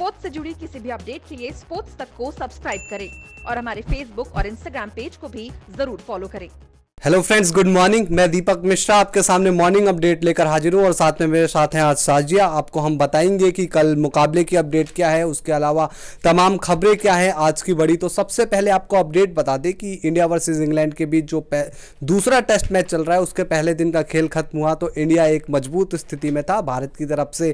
sports से जुड़ी किसी भी अपडेट के लिए स्पोर्ट्स तक को सब्सक्राइब करें और हमारे फेसबुक और इंस्टाग्राम पेज को भी जरूर फॉलो करें हेलो फ्रेंड्स गुड मॉर्निंग मैं दीपक मिश्रा आपके सामने मॉर्निंग अपडेट लेकर हाजिर हूँ और साथ में मेरे साथ हैं आज साजिया आपको हम बताएंगे कि कल मुकाबले की अपडेट क्या है उसके अलावा तमाम खबरें क्या है आज की बड़ी तो सबसे पहले आपको अपडेट बता दें कि इंडिया वर्सेस इंग्लैंड के बीच जो दूसरा टेस्ट मैच चल रहा है उसके पहले दिन का खेल खत्म हुआ तो इंडिया एक मजबूत स्थिति में था भारत की तरफ से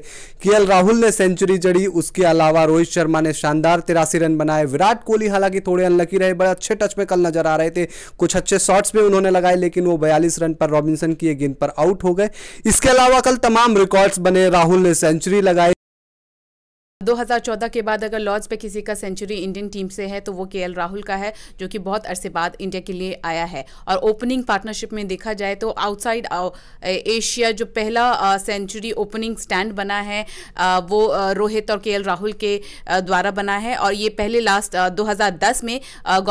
के राहुल ने सेंचुरी जड़ी उसके अलावा रोहित शर्मा ने शानदार तिरासी रन बनाए विराट कोहली हालांकि थोड़े अनलकी रहे बड़े अच्छे टच में कल नजर आ रहे थे कुछ अच्छे शॉट्स भी उन्होंने लगाए लेकिन वो बयालीस रन पर रॉबिन्सन की गेंद पर आउट हो गए इसके अलावा कल तमाम रिकॉर्ड्स बने राहुल ने सेंचुरी लगाई 2014 के बाद अगर लॉर्ड्स पे किसी का सेंचुरी इंडियन टीम से है तो वो के राहुल का है जो कि बहुत अरसे बाद इंडिया के लिए आया है और ओपनिंग पार्टनरशिप में देखा जाए तो आउटसाइड एशिया जो पहला सेंचुरी ओपनिंग स्टैंड बना है वो रोहित और के राहुल के द्वारा बना है और ये पहले लास्ट 2010 में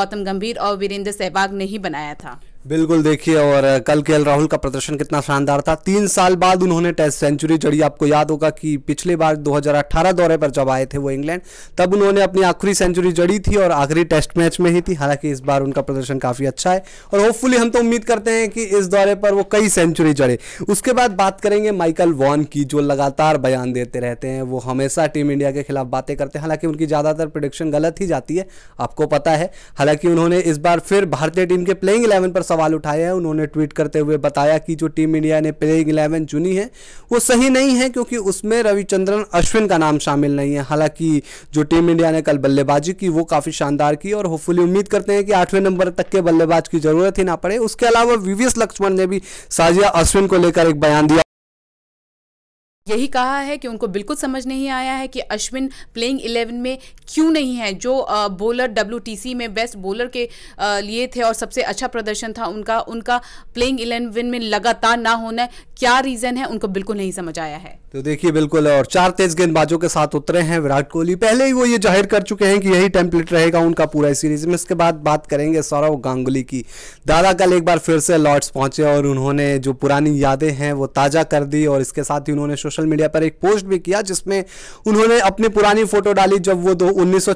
गौतम गंभीर और वीरेंद्र सहवाग ने ही बनाया था बिल्कुल देखिए और कल के एल राहुल का प्रदर्शन कितना शानदार था तीन साल बाद उन्होंने टेस्ट सेंचुरी जड़ी आपको याद होगा कि पिछले बार 2018 दौरे पर जब आए थे वो इंग्लैंड तब उन्होंने अपनी आखिरी सेंचुरी जड़ी थी और आखिरी टेस्ट मैच में ही थी हालांकि इस बार उनका प्रदर्शन काफ़ी अच्छा है और होपफुली हम तो उम्मीद करते हैं कि इस दौरे पर वो कई सेंचुरी जड़े उसके बाद बात करेंगे माइकल वॉन की जो लगातार बयान देते रहते हैं वो हमेशा टीम इंडिया के खिलाफ बातें करते हैं हालांकि उनकी ज़्यादातर प्रोडिक्शन गलत ही जाती है आपको पता है हालांकि उन्होंने इस बार फिर भारतीय टीम के प्लेइंग इलेवन पर सवाल उठाए हैं उन्होंने ट्वीट करते हुए बताया कि जो टीम इंडिया ने प्लेइंग इलेवन चुनी है वो सही नहीं है क्योंकि उसमें रविचंद्रन अश्विन का नाम शामिल नहीं है हालांकि जो टीम इंडिया ने कल बल्लेबाजी की वो काफ़ी शानदार की और होपफुली उम्मीद करते हैं कि आठवें नंबर तक के बल्लेबाज की जरूरत ही ना पड़े उसके अलावा वीवीएस लक्ष्मण ने भी साजिया अश्विन को लेकर एक बयान दिया यही कहा है कि उनको बिल्कुल समझ नहीं आया है कि अश्विन प्लेइंग इलेवन में क्यों नहीं है जो बॉलर डब्ल्यू में बेस्ट बॉलर के लिए थे और सबसे अच्छा प्रदर्शन था उनका उनका प्लेइंग इलेवन में लगातार ना होना क्या रीज़न है उनको बिल्कुल नहीं समझ आया है तो देखिए बिल्कुल और चार तेज गेंदबाजों के साथ उतरे हैं विराट कोहली पहले ही वो ये जाहिर कर चुके हैं कि यही टेम्पलेट रहेगा उनका पूरा सीरीज में इसके बाद बात करेंगे सौरव गांगुली की दादा कल एक बार फिर से लॉर्ड्स पहुंचे और उन्होंने जो पुरानी यादें हैं वो ताज़ा कर दी और इसके साथ ही उन्होंने सोशल मीडिया पर एक पोस्ट भी किया जिसमें उन्होंने अपनी पुरानी फ़ोटो डाली जब वो दो उन्नीस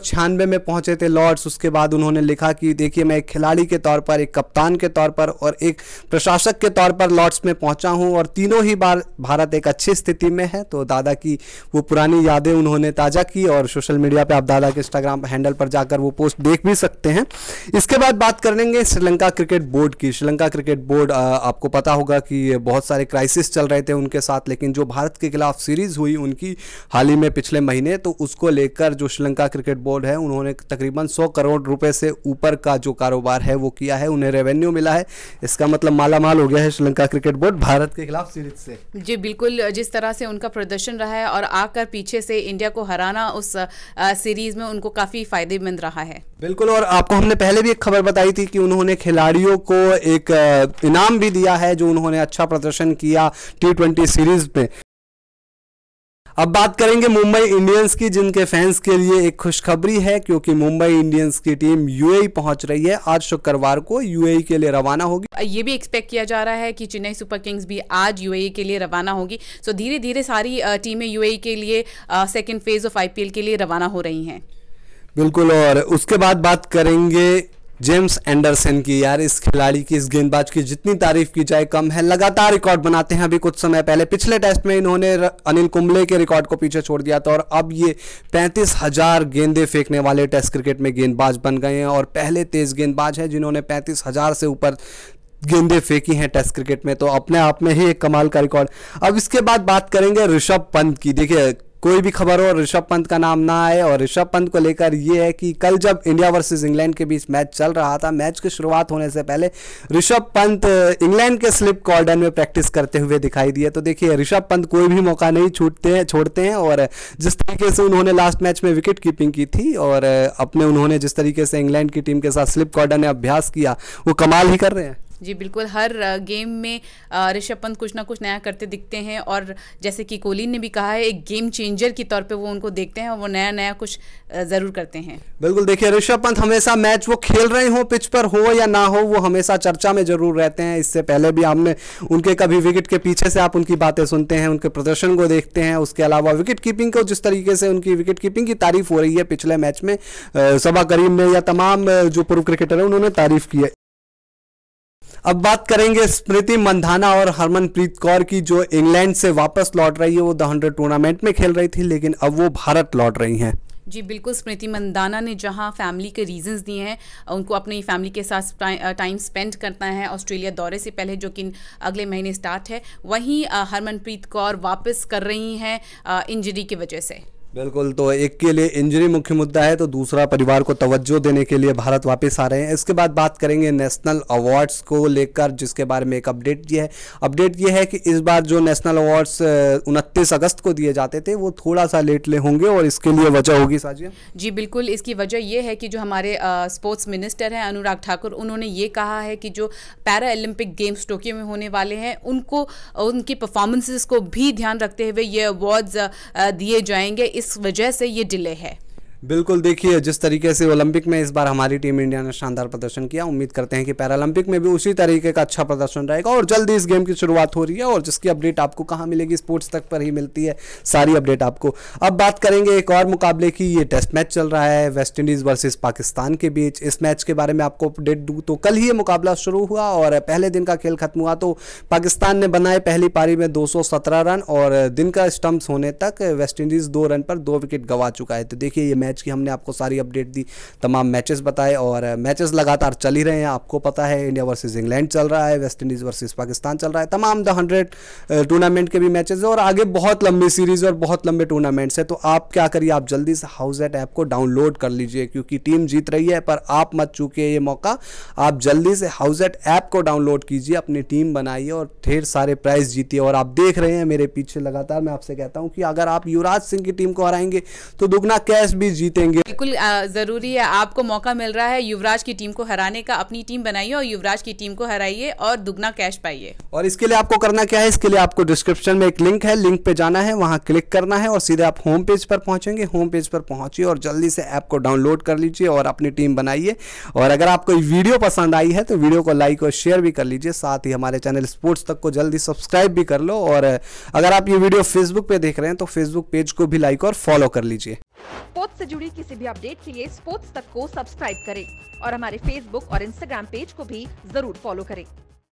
में पहुंचे थे लॉर्ड्स उसके बाद उन्होंने लिखा कि देखिए मैं एक खिलाड़ी के तौर पर एक कप्तान के तौर पर और एक प्रशासक के तौर पर लॉर्ड्स में पहुंचा हूं और तीनों ही बार भारत एक अच्छी स्थिति में हैं तो दादा की वो पुरानी यादें उन्होंने ताज़ा की और सोशल मीडिया पर आप दादा के इंस्टाग्राम हैंडल पर जाकर वो पोस्ट देख भी सकते हैं इसके बाद बात कर लेंगे श्रीलंका क्रिकेट बोर्ड की श्रीलंका क्रिकेट बोर्ड आपको पता होगा कि बहुत सारे क्राइसिस चल रहे थे उनके साथ लेकिन जो भारत के खिलाफ सीरीज़ हुई उनकी हाल ही में पिछले महीने तो उसको लेकर जो श्रीलंका क्रिकेट बोर्ड है उन्होंने तकरीबन 100 करोड़ रुपए से ऊपर का जो कारोबार है वो किया है उन्हें रेवेन्यू मिला है इसका मतलब मालामाल हो गया है श्रीलंका क्रिकेट बोर्ड भारत के खिलाफ सीरीज से जी बिल्कुल जिस तरह से उनका प्रदर्शन रहा है और आकर पीछे से इंडिया को हराना उस सीरीज में उनको काफी फायदेमंद रहा है बिल्कुल और आपको हमने पहले भी एक खबर बताई थी कि उन्होंने खिलाड़ियों को एक इनाम भी दिया है जो उन्होंने अच्छा प्रदर्शन किया टी सीरीज में अब बात करेंगे मुंबई इंडियंस की जिनके फैंस के लिए एक खुशखबरी है क्योंकि मुंबई इंडियंस की टीम यूएई e पहुंच रही है आज शुक्रवार को यूएई e के लिए रवाना होगी ये भी एक्सपेक्ट किया जा रहा है कि चेन्नई सुपर किंग्स भी आज यूएई e के लिए रवाना होगी सो धीरे धीरे सारी टीमें यूएई के लिए सेकेंड फेज ऑफ आईपीएल के लिए रवाना हो रही है बिल्कुल और उसके बाद बात करेंगे जेम्स एंडरसन की यार इस खिलाड़ी की इस गेंदबाज की जितनी तारीफ की जाए कम है लगातार रिकॉर्ड बनाते हैं अभी कुछ समय पहले पिछले टेस्ट में इन्होंने अनिल कुंबले के रिकॉर्ड को पीछे छोड़ दिया था और अब ये पैंतीस हजार गेंदे फेंकने वाले टेस्ट क्रिकेट में गेंदबाज बन गए हैं और पहले तेज गेंदबाज है जिन्होंने पैंतीस हजार से ऊपर गेंदे फेंकी हैं टेस्ट क्रिकेट में तो अपने आप में ही एक कमाल का रिकॉर्ड अब इसके बाद बात करेंगे ऋषभ पंत की देखिए कोई भी खबर हो ऋषभ पंत का नाम ना आए और ऋषभ पंत को लेकर ये है कि कल जब इंडिया वर्सेस इंग्लैंड के बीच मैच चल रहा था मैच की शुरुआत होने से पहले ऋषभ पंत इंग्लैंड के स्लिप कॉर्डन में प्रैक्टिस करते हुए दिखाई दिए तो देखिए ऋषभ पंत कोई भी मौका नहीं छूटते हैं छोड़ते हैं और जिस तरीके से उन्होंने लास्ट मैच में विकेट कीपिंग की थी और अपने उन्होंने जिस तरीके से इंग्लैंड की टीम के साथ स्लिप कॉर्डन ने अभ्यास किया वो कमाल ही कर रहे हैं जी बिल्कुल हर गेम में ऋषभ पंत कुछ ना कुछ नया करते दिखते हैं और जैसे कि कोहली ने भी कहा है एक गेम चेंजर के तौर पे वो उनको देखते हैं और वो नया नया कुछ ज़रूर करते हैं बिल्कुल देखिए ऋषभ पंत हमेशा मैच वो खेल रहे हो पिच पर हो या ना हो वो हमेशा चर्चा में जरूर रहते हैं इससे पहले भी हमने उनके कभी विकेट के पीछे से आप उनकी बातें सुनते हैं उनके प्रदर्शन को देखते हैं उसके अलावा विकेट कीपिंग को जिस तरीके से उनकी विकेट कीपिंग की तारीफ हो रही है पिछले मैच में सबा करीम ने या तमाम जो पूर्व क्रिकेटर है उन्होंने तारीफ की है अब बात करेंगे स्मृति मंधाना और हरमनप्रीत कौर की जो इंग्लैंड से वापस लौट रही है वो द हंड्रेड टूर्नामेंट में खेल रही थी लेकिन अब वो भारत लौट रही हैं जी बिल्कुल स्मृति मंदाना ने जहां फैमिली के रीजंस दिए हैं उनको अपनी फैमिली के साथ टाइम स्पेंड करना है ऑस्ट्रेलिया दौरे से पहले जो कि अगले महीने स्टार्ट है वहीं हरमनप्रीत कौर वापस कर रही हैं इंजरी की वजह से बिल्कुल तो एक के लिए इंजरी मुख्य मुद्दा है तो दूसरा परिवार को तवज्जो देने के लिए भारत वापस आ रहे हैं इसके बाद बात करेंगे नेशनल अवार्ड्स को लेकर जिसके बारे में एक अपडेट ये है अपडेट ये है कि इस बार जो नेशनल अवार्ड्स उनतीस अगस्त को दिए जाते थे वो थोड़ा सा लेट ले होंगे और इसके लिए वजह होगी साजिया जी बिल्कुल इसकी वजह यह है कि जो हमारे स्पोर्ट्स मिनिस्टर हैं अनुराग ठाकुर उन्होंने ये कहा है कि जो पैरा ओलंपिक गेम्स टोक्यो में होने वाले हैं उनको उनकी परफॉर्मेंसेस को भी ध्यान रखते हुए ये अवार्ड्स दिए जाएंगे इस वजह से ये डिले है बिल्कुल देखिए जिस तरीके से ओलंपिक में इस बार हमारी टीम इंडिया ने शानदार प्रदर्शन किया उम्मीद करते हैं कि पैरालंपिक में भी उसी तरीके का अच्छा प्रदर्शन रहेगा और जल्दी इस गेम की शुरुआत हो रही है और जिसकी अपडेट आपको कहाँ मिलेगी स्पोर्ट्स तक पर ही मिलती है सारी अपडेट आपको अब बात करेंगे एक और मुकाबले की ये टेस्ट मैच चल रहा है वेस्ट इंडीज़ वर्सेज पाकिस्तान के बीच इस मैच के बारे में आपको अपडेट दूँ तो कल ही ये मुकाबला शुरू हुआ और पहले दिन का खेल खत्म हुआ तो पाकिस्तान ने बनाए पहली पारी में दो रन और दिन का स्टम्प होने तक वेस्ट इंडीज़ दो रन पर दो विकेट गंवा चुका है तो देखिए ये मैच मैच की हमने आपको सारी अपडेट दी तमाम मैचेस बताए और मैचेस लगातार चल ही रहे हैं आपको पता है इंडिया वर्सेज इंग्लैंड चल रहा है वेस्ट इंडीज़ वर्सेज पाकिस्तान चल रहा है तमाम द हंड्रेड टूर्नामेंट के भी है और आगे बहुत लंबी सीरीज़ और बहुत लंबे टूर्नामेंट्स है तो आप क्या करिए आप जल्दी से हाउस एट ऐप को डाउनलोड कर लीजिए क्योंकि टीम जीत रही है पर आप मत चूके ये मौका आप जल्दी से हाउस एट ऐप को डाउनलोड कीजिए अपनी टीम बनाइए और ढेर सारे प्राइज़ जीतिए और आप देख रहे हैं मेरे पीछे लगातार मैं आपसे कहता हूं कि अगर आप युवराज सिंह की टीम को हराएंगे तो दुगना कैश भी जीतेंगे बिल्कुल जरूरी है आपको मौका मिल रहा है युवराज की टीम को हराने का अपनी टीम बनाइए और युवराज की टीम को हराइए और दुगना कैश पाइए और इसके लिए आपको करना क्या है इसके लिए आपको डिस्क्रिप्शन में एक लिंक है लिंक पे जाना है वहाँ क्लिक करना है और सीधे आप होम पेज पर पहुंचेंगे होम पेज पर पहुंचिए और जल्दी से ऐप को डाउनलोड कर लीजिए और अपनी टीम बनाइए और अगर आपको वीडियो पसंद आई है तो वीडियो को लाइक और शेयर भी कर लीजिए साथ ही हमारे चैनल स्पोर्ट्स तक को जल्दी सब्सक्राइब भी कर लो और अगर आप ये वीडियो फेसबुक पे देख रहे हैं तो फेसबुक पेज को भी लाइक और फॉलो कर लीजिए स्पोर्ट्स से जुड़ी किसी भी अपडेट के लिए स्पोर्ट्स तक को सब्सक्राइब करें और हमारे फेसबुक और इंस्टाग्राम पेज को भी जरूर फॉलो करें